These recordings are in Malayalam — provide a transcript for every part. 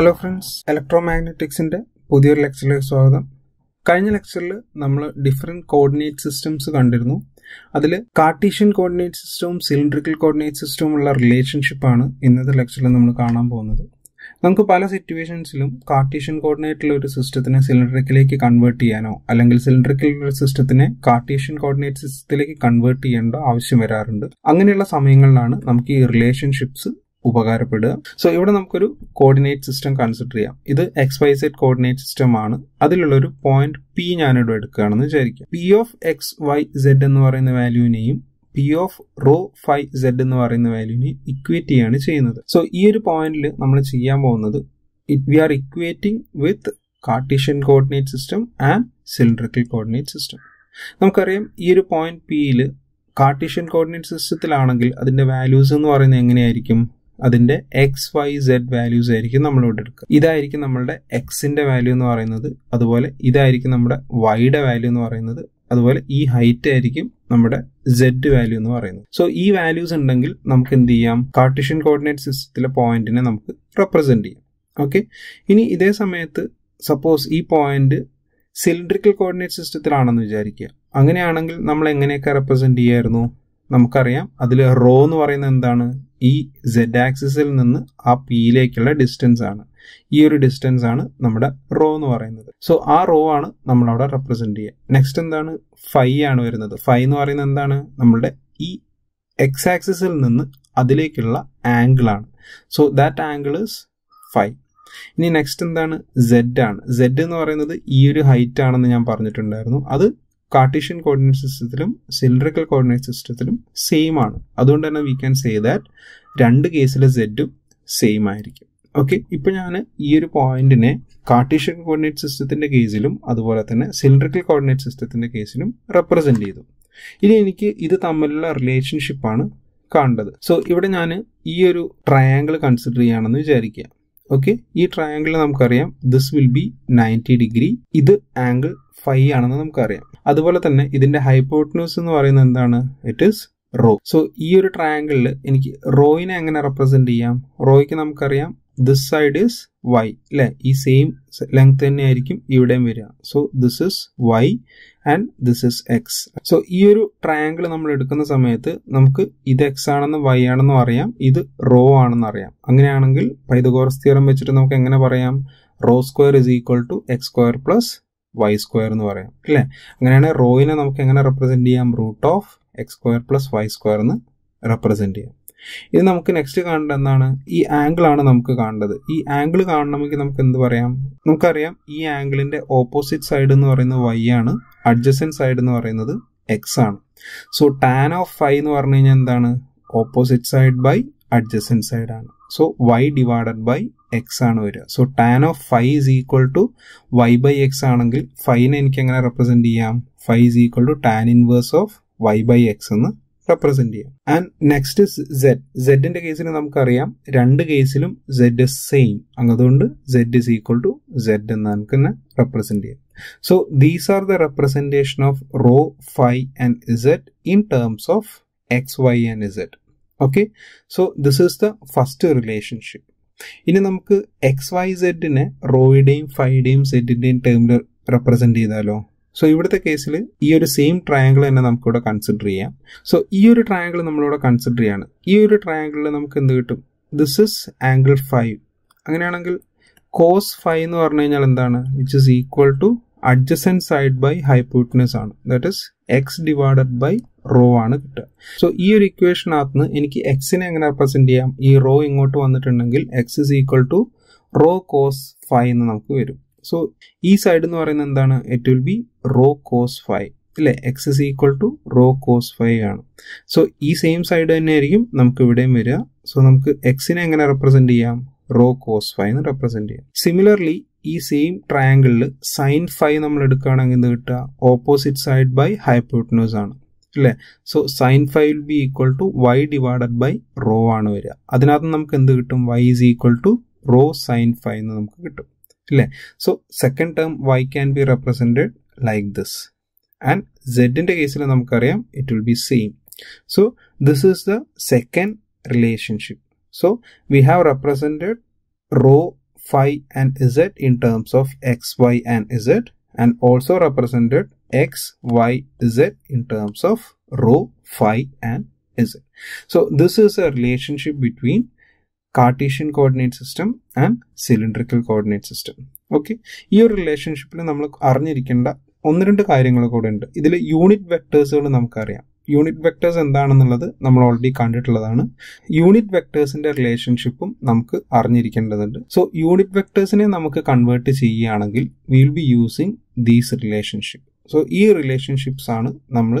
ഹലോ ഫ്രണ്ട്സ് ഇലക്ട്രോമാഗ്നറ്റിക്സിന്റെ പുതിയൊരു ലെക്ചറിലേക്ക് സ്വാഗതം കഴിഞ്ഞ ലെക്ചറിൽ നമ്മൾ ഡിഫറെൻറ്റ് കോർഡിനേറ്റ് സിസ്റ്റംസ് കണ്ടിരുന്നു അതിൽ കാർട്ടീഷ്യൻ കോർഡിനേറ്റ് സിസ്റ്റവും സിലിണ്ടറിക്കൽ കോർഡിനേറ്റ് സിസ്റ്റവും ഉള്ള റിലേഷൻഷിപ്പാണ് ഇന്നത്തെ ലെക്ചറിൽ നമ്മൾ കാണാൻ പോകുന്നത് നമുക്ക് പല സിറ്റുവേഷൻസിലും കാർട്ടീഷ്യൻ കോർഡിനേറ്റിലെ ഒരു സിസ്റ്റത്തിനെ സിലിണ്ടറിക്കിലേക്ക് കൺവേർട്ട് ചെയ്യാനോ അല്ലെങ്കിൽ സിലിണ്ടറിക്കൽ ഒരു സിസ്റ്റത്തിനെ കാർട്ടീഷ്യൻ കോർഡിനേറ്റ് സിസ്റ്റത്തിലേക്ക് കൺവേർട്ട് ചെയ്യേണ്ട ആവശ്യം വരാറുണ്ട് അങ്ങനെയുള്ള സമയങ്ങളിലാണ് നമുക്ക് ഈ റിലേഷൻഷിപ്സ് ഉപകാരപ്പെടുക സോ ഇവിടെ നമുക്കൊരു കോർഡിനേറ്റ് സിസ്റ്റം കൺസിഡർ ചെയ്യാം ഇത് X Y Z coordinate system ആണ് അതിലുള്ള ഒരു പോയിന്റ് പി ഞാനിവിടെ എടുക്കുകയാണെന്ന് വിചാരിക്കാം P of X Y Z എന്ന് പറയുന്ന വാല്യൂവിനെയും P of rho phi Z എന്ന് പറയുന്ന വാല്യൂവിനെയും ഇക്വേറ്റ് ചെയ്യാണ് ചെയ്യുന്നത് സോ ഈ ഒരു പോയിന്റിൽ നമ്മൾ ചെയ്യാൻ പോകുന്നത് it we are equating with Cartesian coordinate system and cylindrical coordinate system നമുക്കറിയാം ഈ ഒരു പോയിന്റ് പിയിൽ കാർട്ടീഷ്യൻ കോർഡിനേറ്റ് സിസ്റ്റത്തിലാണെങ്കിൽ അതിന്റെ വാല്യൂസ് എന്ന് പറയുന്നത് എങ്ങനെയായിരിക്കും അതിൻ്റെ എക്സ് വൈ സെഡ് വാല്യൂസ് ആയിരിക്കും നമ്മളിവിടെ എടുക്കുക ഇതായിരിക്കും നമ്മളുടെ എക്സിൻ്റെ വാല്യൂ എന്ന് പറയുന്നത് അതുപോലെ ഇതായിരിക്കും നമ്മുടെ വൈയുടെ വാല്യൂ എന്ന് പറയുന്നത് അതുപോലെ ഈ ഹൈറ്റ് ആയിരിക്കും നമ്മുടെ സെഡ് വാല്യൂ എന്ന് പറയുന്നത് സോ ഈ വാല്യൂസ് ഉണ്ടെങ്കിൽ നമുക്ക് എന്ത് ചെയ്യാം കാർട്ടീഷ്യൻ കോർഡിനേറ്റ് സിസ്റ്റത്തിലെ പോയിന്റിനെ നമുക്ക് റെപ്രസെന്റ് ചെയ്യാം ഓക്കെ ഇനി ഇതേ സമയത്ത് സപ്പോസ് ഈ പോയിന്റ് സിലിണ്ടറിക്കൽ കോർഡിനേറ്റ് സിസ്റ്റത്തിലാണെന്ന് വിചാരിക്കുക അങ്ങനെയാണെങ്കിൽ നമ്മൾ എങ്ങനെയൊക്കെ റെപ്രസെന്റ് ചെയ്യായിരുന്നു നമുക്കറിയാം അതിൽ റോ എന്ന് പറയുന്നത് എന്താണ് ഈ സെഡ് ആക്സിസിൽ നിന്ന് ആ പിയിലേക്കുള്ള ഡിസ്റ്റൻസ് ആണ് ഈ ഒരു ഡിസ്റ്റൻസ് ആണ് നമ്മുടെ റോ എന്ന് പറയുന്നത് സോ ആ റോ ആണ് നമ്മൾ അവിടെ റെപ്രസെന്റ് ചെയ്യുക നെക്സ്റ്റ് എന്താണ് ഫൈ ആണ് വരുന്നത് ഫൈ എന്ന് പറയുന്നത് എന്താണ് നമ്മുടെ ഈ എക്സ് ആക്സിസിൽ നിന്ന് അതിലേക്കുള്ള ആംഗിൾ ആണ് so that angle is phi ഇനി നെക്സ്റ്റ് എന്താണ് സെഡ് ആണ് സെഡ് എന്ന് പറയുന്നത് ഈ ഒരു ഹൈറ്റ് ആണെന്ന് ഞാൻ പറഞ്ഞിട്ടുണ്ടായിരുന്നു അത് കാർട്ടീഷ്യൻ കോർഡിനേറ്റ് സിസ്റ്റത്തിലും സിലിണ്ടറിക്കൽ കോർഡിനേറ്റ് സിസ്റ്റത്തിലും സെയിം ആണ് അതുകൊണ്ട് തന്നെ വി ക്യാൻ സേ ദാറ്റ് രണ്ട് കേസിലെ സെഡും സെയിം ആയിരിക്കും ഓക്കെ ഇപ്പം ഞാൻ ഈ ഒരു പോയിന്റിനെ കാർട്ടീഷ്യൻ കോർഡിനേറ്റ് സിസ്റ്റത്തിൻ്റെ കേസിലും അതുപോലെ തന്നെ സിലിണ്ടറിക്കൽ കോർഡിനേറ്റ് സിസ്റ്റത്തിൻ്റെ കേസിലും റെപ്രസെൻ്റ് ചെയ്തു ഇനി എനിക്ക് ഇത് തമ്മിലുള്ള റിലേഷൻഷിപ്പാണ് കണ്ടത് സോ ഇവിടെ ഞാൻ ഈ ഒരു ട്രയാങ്കിൾ കൺസിഡർ ചെയ്യുകയാണെന്ന് വിചാരിക്കുക ഓക്കെ ഈ ട്രയാങ്കിൾ നമുക്കറിയാം this will be ninety degree ഇത് ആംഗിൾ ഫൈ ആണെന്ന് നമുക്കറിയാം അതുപോലെ തന്നെ ഇതിന്റെ ഹൈപ്പോട്ടനൂസ് എന്ന് പറയുന്നത് എന്താണ് ഇറ്റ് ഇസ് റോ സോ ഈ ഒരു ട്രയാങ്കിളിൽ എനിക്ക് റോയിനെ എങ്ങനെ റെപ്രസെന്റ് ചെയ്യാം റോയ്ക്ക് നമുക്കറിയാം ദിസ് സൈഡ് ഈസ് വൈ അല്ലെ ഈ സെയിം ലെങ്ത് ആയിരിക്കും ഇവിടെയും വരിക so this is Y and this is X so ഈ ഒരു ട്രയാങ്കിൾ നമ്മൾ എടുക്കുന്ന സമയത്ത് നമുക്ക് ഇത് എക്സ് ആണെന്നും വൈ ആണെന്നും അറിയാം ഇത് റോ ആണെന്ന് അറിയാം അങ്ങനെയാണെങ്കിൽ പൈതഗോറസ് തിയറം വെച്ചിട്ട് നമുക്ക് എങ്ങനെ പറയാം rho square is equal to X square plus Y square എന്ന് പറയാം അല്ലേ അങ്ങനെയാണെങ്കിൽ റോയിനെ നമുക്ക് എങ്ങനെ റെപ്രസെൻ്റ് ചെയ്യാം root of X square plus Y square എന്ന് റെപ്രസെൻ്റ് ചെയ്യാം ഇത് നമുക്ക് നെക്സ്റ്റ് കാണേണ്ടത് എന്താണ് ഈ ആംഗിളാണ് നമുക്ക് കാണേണ്ടത് ഈ ആംഗിൾ കാണണമെങ്കിൽ നമുക്ക് എന്ത് പറയാം നമുക്കറിയാം ഈ ആംഗിളിൻ്റെ ഓപ്പോസിറ്റ് സൈഡ് എന്ന് പറയുന്നത് വൈ ആണ് അഡ്ജസ്റ്റൻ സൈഡ് എന്ന് പറയുന്നത് എക്സ് ആണ് സോ ടാൻ ഓഫ് ഫൈ എന്ന് പറഞ്ഞു കഴിഞ്ഞാൽ എന്താണ് opposite side by adjacent side ആണ് so Y divided by X ആണ് വരിക so tan of phi is equal to Y by X ആണെങ്കിൽ ഫൈനെ എനിക്ക് എങ്ങനെ റെപ്രസെന്റ് ചെയ്യാം phi is equal to tan inverse of Y by X എന്ന് റെപ്രസെന്റ് ചെയ്യാം ആൻഡ് നെക്സ്റ്റ് ഇസ് സെഡ് സെഡിന്റെ കേസിൽ നമുക്കറിയാം രണ്ട് കേസിലും സെഡ് ഇസ് സെയിം അതുകൊണ്ട് Z is equal to Z എന്ന് നമുക്ക് തന്നെ റെപ്രസെന്റ് ചെയ്യാം so these are the representation of rho phi and Z in terms of X Y and Z okay so this is the first relationship ഇനി നമുക്ക് എക്സ് വൈ സെഡിനെ റോയുടെയും ഫൈയുടെയും സെഡിൻ്റെയും ടേമിൽ റെപ്രസെൻ്റ് ചെയ്താലോ സോ ഇവിടുത്തെ കേസിൽ ഈ ഒരു സെയിം ട്രയാങ്കിൾ തന്നെ നമുക്കിവിടെ കൺസിഡർ ചെയ്യാം സോ ഈ ഒരു ട്രയാങ്കിൾ നമ്മളിവിടെ കൺസിഡർ ചെയ്യാണ് ഈ ഒരു ട്രയാങ്കിളിൽ നമുക്ക് എന്ത് കിട്ടും ദിസ് ഇസ് ആംഗിൾ ഫൈവ് അങ്ങനെയാണെങ്കിൽ കോസ് ഫൈവ് എന്ന് പറഞ്ഞു കഴിഞ്ഞാൽ എന്താണ് which is equal to adjacent side by hypotenuse ആണ് that is X divided by rho ആണ് കിട്ടുക സോ ഈ ഒരു ഇക്വേഷനകത്ത് എനിക്ക് എക്സിനെ എങ്ങനെ റെപ്രസെന്റ് ചെയ്യാം ഈ റോ ഇങ്ങോട്ട് വന്നിട്ടുണ്ടെങ്കിൽ X is equal to rho cos phi എന്ന് നമുക്ക് വരും സോ ഈ സൈഡ് എന്ന് പറയുന്നത് എന്താണ് it will be rho cos phi അല്ലെ X is equal to rho cos phi ആണ് സോ ഈ സെയിം സൈഡ് തന്നെ ആയിരിക്കും നമുക്ക് ഇവിടെയും വരിക സോ നമുക്ക് എക്സിനെ എങ്ങനെ റെപ്രസെന്റ് ചെയ്യാം റോ കോസ് ഫൈ എന്ന് റെപ്രസെന്റ് ചെയ്യാം സിമിലർലി ഈ സെയിം ട്രയാങ്കിളിൽ സൈൻ ഫൈ നമ്മൾ എടുക്കുകയാണെങ്കിൽ എന്ത് കിട്ടുക ഓപ്പോസിറ്റ് സൈഡ് ബൈ ഹൈപ്പോട്ടനോസ് ആണ് അല്ലേ so sine phi will be equal to Y divided by rho ആണ് വരിക അതിനകത്ത് നമുക്ക് എന്ത് കിട്ടും Y is equal to rho sine phi എന്ന് നമുക്ക് കിട്ടും അല്ലേ so second term Y can be represented like this and സെഡിൻ്റെ കേസിൽ നമുക്കറിയാം it will be same so this is the second relationship so we have represented rho phi and Z in terms of X Y and Z and also represented x, y, z in terms of rho, phi and z. So this is a relationship between Cartesian coordinate system and cylindrical coordinate system okay ഈ ഒരു റിലേഷൻഷിപ്പിൽ നമ്മൾ അറിഞ്ഞിരിക്കേണ്ട ഒന്ന് രണ്ട് കാര്യങ്ങൾ കൂടെ ഉണ്ട് ഇതിൽ യൂണിറ്റ് വെക്ടേഴ്സുകൾ നമുക്കറിയാം യൂണിറ്റ് വെക്ടേഴ്സ് എന്താണെന്നുള്ളത് നമ്മൾ ഓൾറെഡി കണ്ടിട്ടുള്ളതാണ് യൂണിറ്റ് വെക്ടേഴ്സിന്റെ റിലേഷൻഷിപ്പും നമുക്ക് അറിഞ്ഞിരിക്കേണ്ടതുണ്ട് സോ യൂണിറ്റ് വെക്ടേഴ്സിനെ നമുക്ക് കൺവേർട്ട് ചെയ്യുകയാണെങ്കിൽ will be using these relationship so ഈ റിലേഷൻഷിപ്സ് ആണ് നമ്മൾ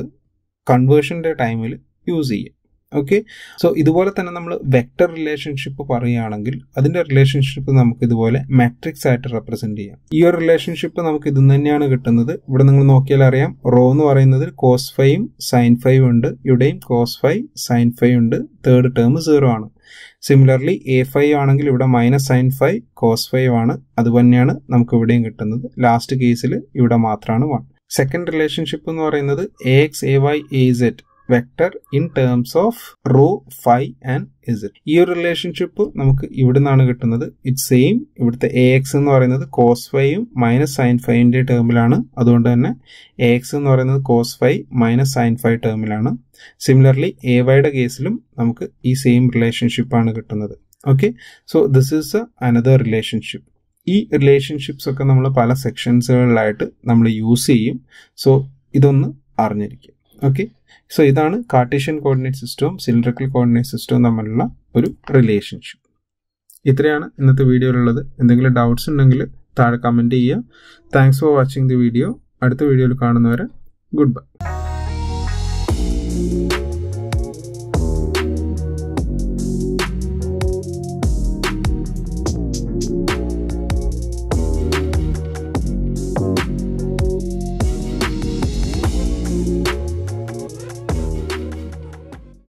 കൺവേർഷൻ്റെ ടൈമിൽ യൂസ് ചെയ്യുക ഓക്കെ സോ ഇതുപോലെ തന്നെ നമ്മൾ വെക്ടർ റിലേഷൻഷിപ്പ് പറയുകയാണെങ്കിൽ അതിൻ്റെ റിലേഷൻഷിപ്പ് നമുക്ക് ഇതുപോലെ മാട്രിക്സ് ആയിട്ട് റെപ്രസെൻ്റ് ചെയ്യാം ഈ ഒരു റിലേഷൻഷിപ്പ് നമുക്ക് ഇത് തന്നെയാണ് കിട്ടുന്നത് ഇവിടെ നിങ്ങൾ നോക്കിയാൽ അറിയാം റോ എന്ന് പറയുന്നത് കോസ് ഫൈവും സൈൻ ഫൈവ് ഉണ്ട് ഇവിടെയും കോസ് ഫൈവ് സൈൻ ഫൈവ് ഉണ്ട് തേർഡ് ടേം സീറോ ആണ് സിമിലർലി എ ഫൈവ് ആണെങ്കിൽ ഇവിടെ minus sine phi cos phi ആണ് അതുതന്നെയാണ് നമുക്ക് ഇവിടെയും കിട്ടുന്നത് ലാസ്റ്റ് കേസിൽ ഇവിടെ മാത്രമാണ് വൺ സെക്കൻഡ് റിലേഷൻഷിപ്പ് എന്ന് പറയുന്നത് A X A Y A Z vector in terms of rho phi and Z ഈ ഒരു റിലേഷൻഷിപ്പ് നമുക്ക് ഇവിടെ നിന്നാണ് കിട്ടുന്നത് ഇറ്റ് സെയിം ഇവിടുത്തെ എ എക്സ് എന്ന് പറയുന്നത് കോസ് ഫൈയും മൈനസ് സൈൻ ഫൈവിൻ്റെ ടേമിലാണ് അതുകൊണ്ട് തന്നെ എ എക്സ് എന്ന് പറയുന്നത് cos phi minus sine phi ടേമിലാണ് സിമിലർലി എ വൈയുടെ കേസിലും നമുക്ക് ഈ സെയിം റിലേഷൻഷിപ്പാണ് കിട്ടുന്നത് okay so this is another relationship ഈ റിലേഷൻഷിപ്സ് ഒക്കെ നമ്മൾ പല സെക്ഷൻസുകളിലായിട്ട് നമ്മൾ യൂസ് ചെയ്യും സോ ഇതൊന്ന് അറിഞ്ഞിരിക്കുക ഓക്കെ സോ ഇതാണ് കാർട്ടീഷ്യൻ കോർഡിനേറ്റ് സിസ്റ്റവും സിലിണ്ടറിക്കൽ കോർഡിനേറ്റ് സിസ്റ്റവും തമ്മിലുള്ള ഒരു റിലേഷൻഷിപ്പ് ഇത്രയാണ് ഇന്നത്തെ വീഡിയോയിലുള്ളത് എന്തെങ്കിലും ഡൗട്ട്സ് ഉണ്ടെങ്കിൽ താഴെ കമൻറ്റ് ചെയ്യുക thanks for watching the video അടുത്ത വീഡിയോയിൽ കാണുന്നവരെ ഗുഡ് ബൈ